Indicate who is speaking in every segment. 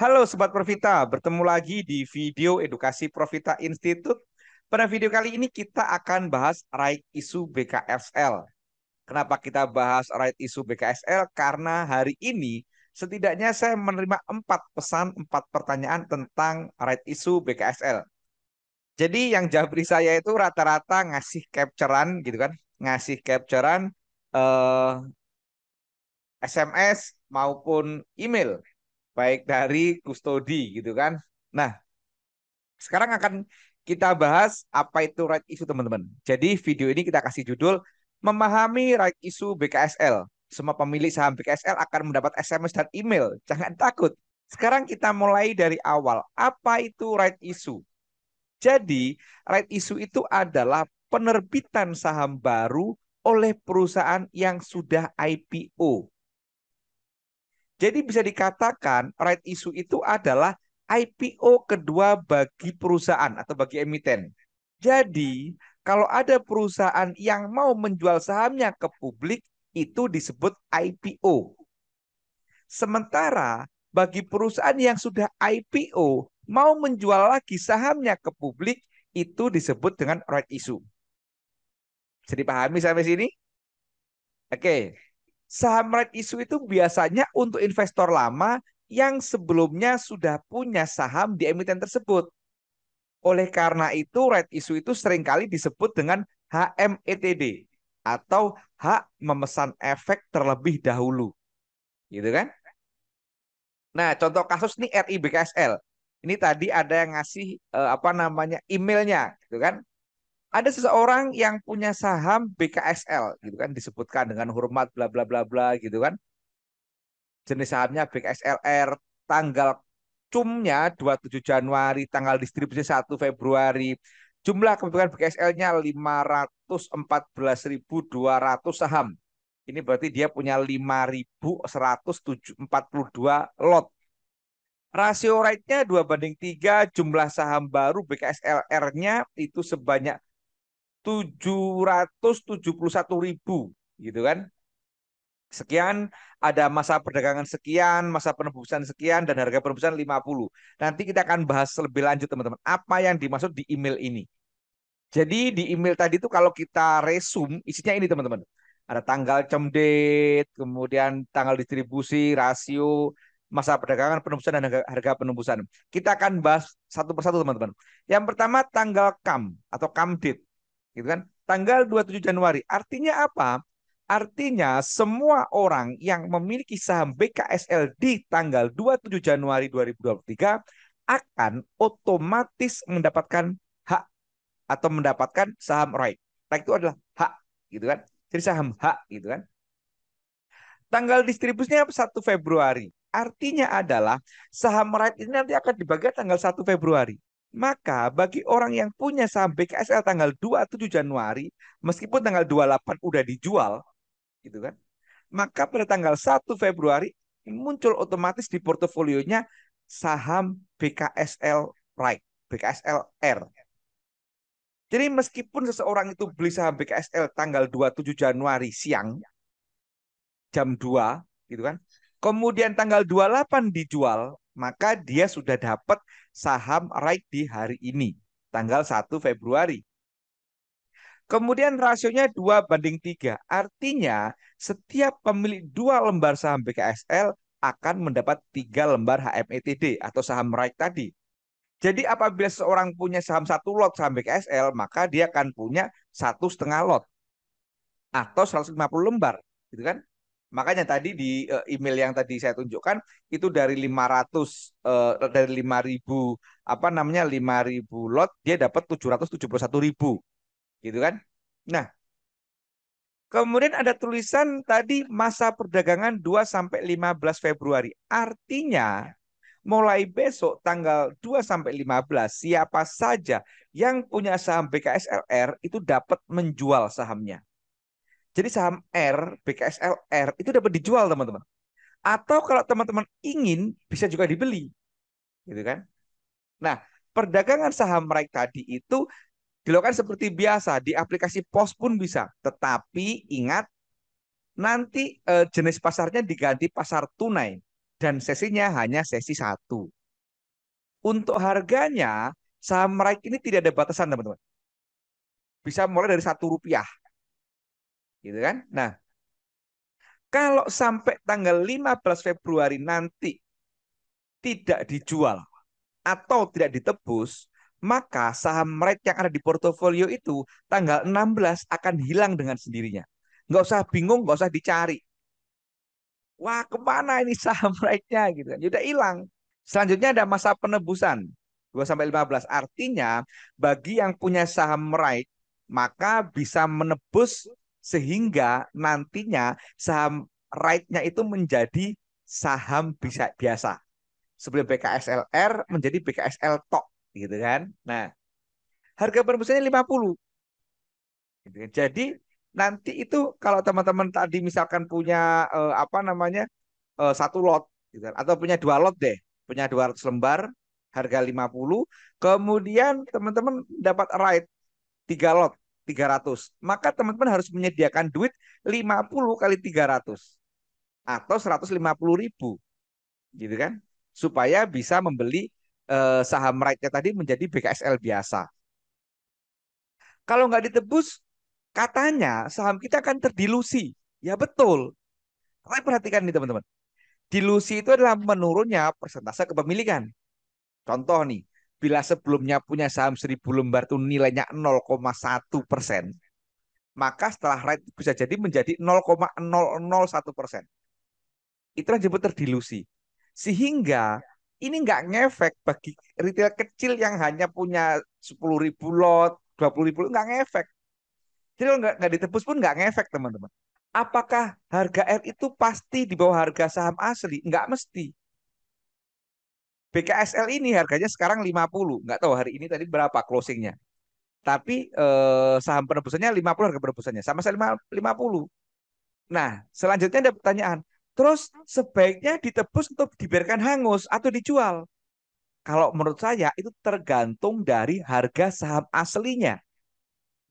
Speaker 1: Halo Sobat Profita, bertemu lagi di video edukasi Profita Institute. Pada video kali ini kita akan bahas right isu BKSL. Kenapa kita bahas right isu BKSL? Karena hari ini setidaknya saya menerima empat pesan, empat pertanyaan tentang right isu BKSL. Jadi yang jabri saya itu rata-rata ngasih capturean gitu kan, ngasih capturean eh, SMS maupun email baik dari kustodi gitu kan. Nah, sekarang akan kita bahas apa itu right issue teman-teman. Jadi video ini kita kasih judul memahami right issue BKSL. Semua pemilik saham BKSL akan mendapat SMS dan email. Jangan takut. Sekarang kita mulai dari awal. Apa itu right issue? Jadi, right issue itu adalah penerbitan saham baru oleh perusahaan yang sudah IPO. Jadi bisa dikatakan right issue itu adalah IPO kedua bagi perusahaan atau bagi emiten. Jadi kalau ada perusahaan yang mau menjual sahamnya ke publik itu disebut IPO. Sementara bagi perusahaan yang sudah IPO mau menjual lagi sahamnya ke publik itu disebut dengan right issue. Bisa dipahami sampai sini? Oke. Okay saham right issue itu biasanya untuk investor lama yang sebelumnya sudah punya saham di emiten tersebut. Oleh karena itu, right issue itu seringkali disebut dengan HMETD atau hak memesan efek terlebih dahulu. Gitu kan? Nah, contoh kasus ini RIBKSL. Ini tadi ada yang ngasih eh, apa namanya emailnya, gitu kan? ada seseorang yang punya saham BKSL gitu kan disebutkan dengan hormat bla bla bla bla gitu kan. Jenis sahamnya BKSLR, tanggal cumnya 27 Januari, tanggal distribusi 1 Februari. Jumlah kepemilikan BKSL-nya 514.200 saham. Ini berarti dia punya 5.142 lot. Rasio rate-nya 2 banding 3, jumlah saham baru BKSLR-nya itu sebanyak 771 ribu gitu kan sekian, ada masa perdagangan sekian, masa penebusan sekian, dan harga penebusan 50. Nanti kita akan bahas lebih lanjut teman-teman. Apa yang dimaksud di email ini? Jadi di email tadi itu kalau kita resume, isinya ini teman-teman. Ada tanggal cemdet kemudian tanggal distribusi, rasio, masa perdagangan, penebusan dan harga penebusan Kita akan bahas satu persatu teman-teman. Yang pertama tanggal kam atau kamdit. E gitu kan? Tanggal 27 Januari. Artinya apa? Artinya semua orang yang memiliki saham BKSL di tanggal 27 Januari 2023 akan otomatis mendapatkan hak atau mendapatkan saham right. Right itu adalah hak, gitu kan? Jadi saham hak, gitu kan? Tanggal distribusinya 1 Februari. Artinya adalah saham right ini nanti akan dibagi tanggal 1 Februari. Maka bagi orang yang punya saham BKSL tanggal 27 Januari, meskipun tanggal 28 udah dijual, gitu kan? Maka pada tanggal 1 Februari muncul otomatis di portofolionya saham BKSL Right, BKSLR. Jadi meskipun seseorang itu beli saham BKSL tanggal 27 Januari siang jam 2 gitu kan. Kemudian tanggal 28 dijual, maka dia sudah dapat saham right di hari ini, tanggal 1 Februari. Kemudian rasionya 2 banding 3. Artinya setiap pemilik dua lembar saham BKSL akan mendapat tiga lembar HMETD atau saham right tadi. Jadi apabila seorang punya saham satu lot saham BKSL, maka dia akan punya satu setengah lot atau 150 lembar, gitu kan? Makanya tadi di eh, email yang tadi saya tunjukkan itu dari 500 eh, dari 5000 apa namanya 5000 lot dia dapat 771.000. Gitu kan? Nah, kemudian ada tulisan tadi masa perdagangan 2 sampai 15 Februari. Artinya mulai besok tanggal 2 sampai 15 siapa saja yang punya saham BKSLR itu dapat menjual sahamnya. Jadi saham R, BKSLR itu dapat dijual teman-teman. Atau kalau teman-teman ingin bisa juga dibeli. Gitu kan? Nah, perdagangan saham mereka tadi itu dilakukan seperti biasa di aplikasi pos pun bisa. Tetapi ingat nanti eh, jenis pasarnya diganti pasar tunai dan sesinya hanya sesi satu. Untuk harganya saham mereka ini tidak ada batasan teman-teman. Bisa mulai dari satu rupiah Gitu kan? Nah, kalau sampai tanggal 15 Februari nanti tidak dijual atau tidak ditebus, maka saham red yang ada di portofolio itu tanggal 16 akan hilang dengan sendirinya. Nggak usah bingung, nggak usah dicari. Wah, kemana ini saham red Gitu kan. Sudah ya hilang. Selanjutnya ada masa penebusan. 2 sampai 15. Artinya bagi yang punya saham right maka bisa menebus sehingga nantinya saham right-nya itu menjadi saham bisa biasa. Sebelum BKSLR menjadi BKSL tok gitu kan. Nah, harga perbusannya 50. Gitu kan. Jadi nanti itu kalau teman-teman tadi misalkan punya eh, apa namanya? eh, satu lot gitu kan. atau punya dua lot deh, punya 200 lembar harga 50, kemudian teman-teman dapat right tiga lot 300. Maka teman-teman harus menyediakan duit 50 kali 300 atau 150 ribu, gitu kan? Supaya bisa membeli eh, saham rightnya tadi menjadi BKSL biasa. Kalau nggak ditebus, katanya saham kita akan terdilusi. Ya betul. Tapi perhatikan nih teman-teman. Dilusi itu adalah menurunnya persentase kepemilikan. Contoh nih, bila sebelumnya punya saham 1000 lembar itu nilainya 0,1 persen, maka setelah right bisa jadi menjadi 0,001 persen. Itu yang disebut terdilusi. Sehingga ini nggak ngefek bagi retail kecil yang hanya punya 10 ribu lot, 20 ribu lot, nggak ngefek. Jadi kalau nggak, nggak ditebus pun nggak ngefek teman-teman. Apakah harga R itu pasti di bawah harga saham asli? Nggak mesti. BKSL ini harganya sekarang 50, nggak tahu hari ini tadi berapa closingnya. Tapi eh, saham penebusannya 50 harga penebusannya, sama saya 50. Nah, selanjutnya ada pertanyaan, terus sebaiknya ditebus atau diberikan hangus atau dijual? Kalau menurut saya itu tergantung dari harga saham aslinya.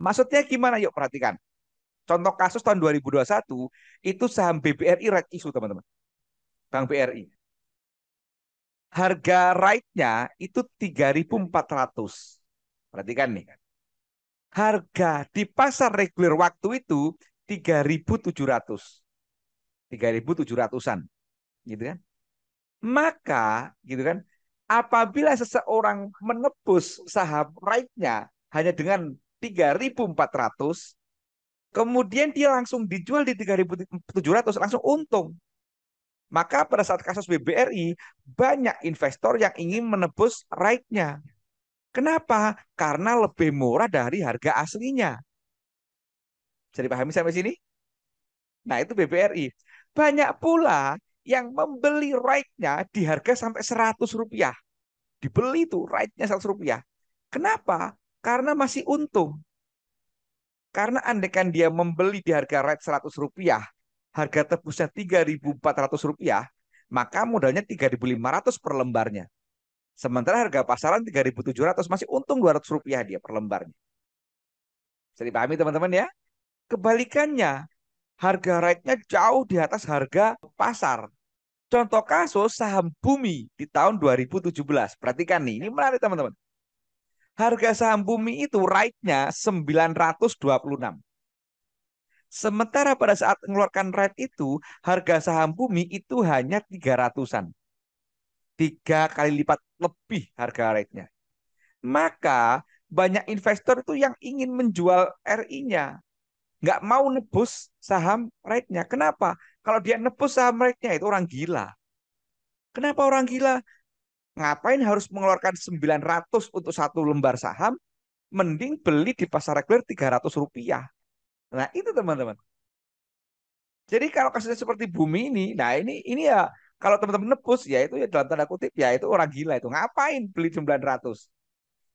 Speaker 1: Maksudnya gimana? Yuk perhatikan. Contoh kasus tahun 2021 itu saham BBRI red isu teman-teman. Bank BRI harga right-nya itu 3.400. Perhatikan nih. Harga di pasar reguler waktu itu 3.700. 3.700-an. Gitu kan? Maka, gitu kan, apabila seseorang menebus saham right-nya hanya dengan 3.400, kemudian dia langsung dijual di 3.700 langsung untung. Maka pada saat kasus BBRI, banyak investor yang ingin menebus right-nya. Kenapa? Karena lebih murah dari harga aslinya. Bisa dipahami sampai sini? Nah, itu BBRI. Banyak pula yang membeli right-nya di harga sampai seratus rupiah. Dibeli itu right-nya 100 rupiah. Kenapa? Karena masih untung. Karena andekan dia membeli di harga right seratus rupiah, harga tebusnya Rp3.400, maka modalnya rp 3.500 per lembarnya. Sementara harga pasaran rp 3.700 masih untung 200 rupiah dia per lembarnya. Bisa dipahami teman-teman ya? Kebalikannya, harga rate-nya jauh di atas harga pasar. Contoh kasus saham bumi di tahun 2017. Perhatikan nih, ini menarik teman-teman. Harga saham bumi itu rate-nya 926. Sementara pada saat mengeluarkan red itu, harga saham bumi itu hanya 300-an. Tiga kali lipat lebih harga rednya. Maka banyak investor itu yang ingin menjual RI-nya. Nggak mau nebus saham rednya. Kenapa? Kalau dia nebus saham rednya itu orang gila. Kenapa orang gila? Ngapain harus mengeluarkan 900 untuk satu lembar saham? Mending beli di pasar reguler 300 rupiah Nah itu teman-teman. Jadi kalau kasusnya seperti bumi ini, nah ini ini ya kalau teman-teman nebus ya itu ya dalam tanda kutip ya itu orang gila itu ngapain beli 900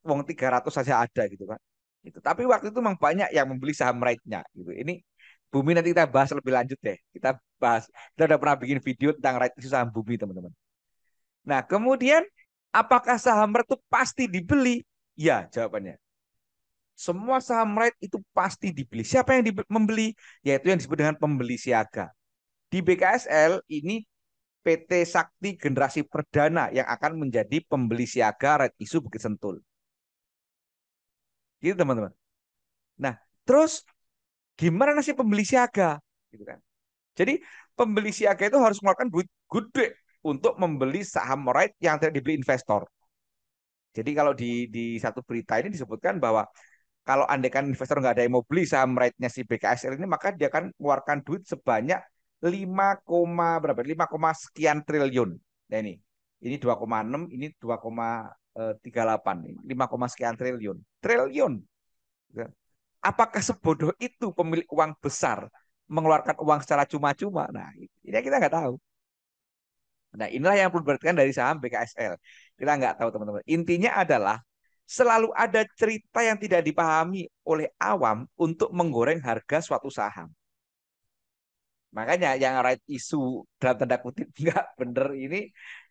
Speaker 1: uang 300 saja ada gitu kan itu tapi waktu itu memang banyak yang membeli saham rate-nya gitu ini bumi nanti kita bahas lebih lanjut deh kita bahas kita udah pernah bikin video tentang right isu saham bumi teman-teman nah kemudian apakah saham itu pasti dibeli ya jawabannya semua saham right itu pasti dibeli. Siapa yang membeli? Yaitu yang disebut dengan pembeli siaga. Di BKSL ini PT Sakti Generasi Perdana yang akan menjadi pembeli siaga right isu Bukit Sentul. Gitu teman-teman. Nah, terus gimana nasib pembeli siaga? Gitu kan. Jadi pembeli siaga itu harus mengeluarkan duit gede untuk membeli saham right yang tidak dibeli investor. Jadi kalau di di satu berita ini disebutkan bahwa kalau andaikan investor nggak ada yang mau beli saham rate-nya si BKSL ini maka dia akan mengeluarkan duit sebanyak 5, berapa? 5, sekian triliun. Nah ini. Ini 2,6, ini 2,38, 5, eh, sekian triliun. Triliun. Apakah sebodoh itu pemilik uang besar mengeluarkan uang secara cuma-cuma? Nah, ini kita nggak tahu. Nah, inilah yang perlu diperhatikan dari saham BKSL. Kita nggak tahu, teman-teman. Intinya adalah selalu ada cerita yang tidak dipahami oleh awam untuk menggoreng harga suatu saham. Makanya yang right isu dalam tanda kutip nggak bener ini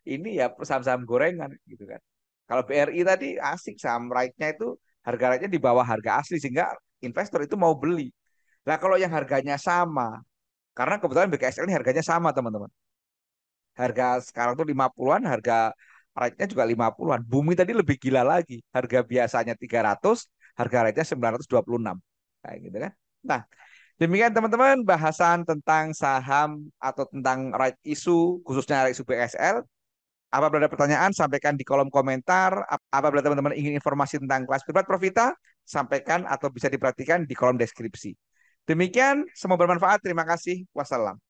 Speaker 1: ini ya saham-saham gorengan gitu kan. Kalau BRI tadi asik saham right-nya itu harga right di bawah harga asli sehingga investor itu mau beli. Nah kalau yang harganya sama, karena kebetulan BKSL ini harganya sama teman-teman. Harga sekarang tuh 50-an, harga rate-nya juga 50-an. Bumi tadi lebih gila lagi. Harga biasanya 300, harga rate-nya 926. Kayak gitu kan. Nah, demikian teman-teman bahasan tentang saham atau tentang right issue khususnya right issue BSL. Apabila ada pertanyaan, sampaikan di kolom komentar. Apabila teman-teman ingin informasi tentang kelas privat Profita, sampaikan atau bisa diperhatikan di kolom deskripsi. Demikian, semoga bermanfaat. Terima kasih. Wassalam.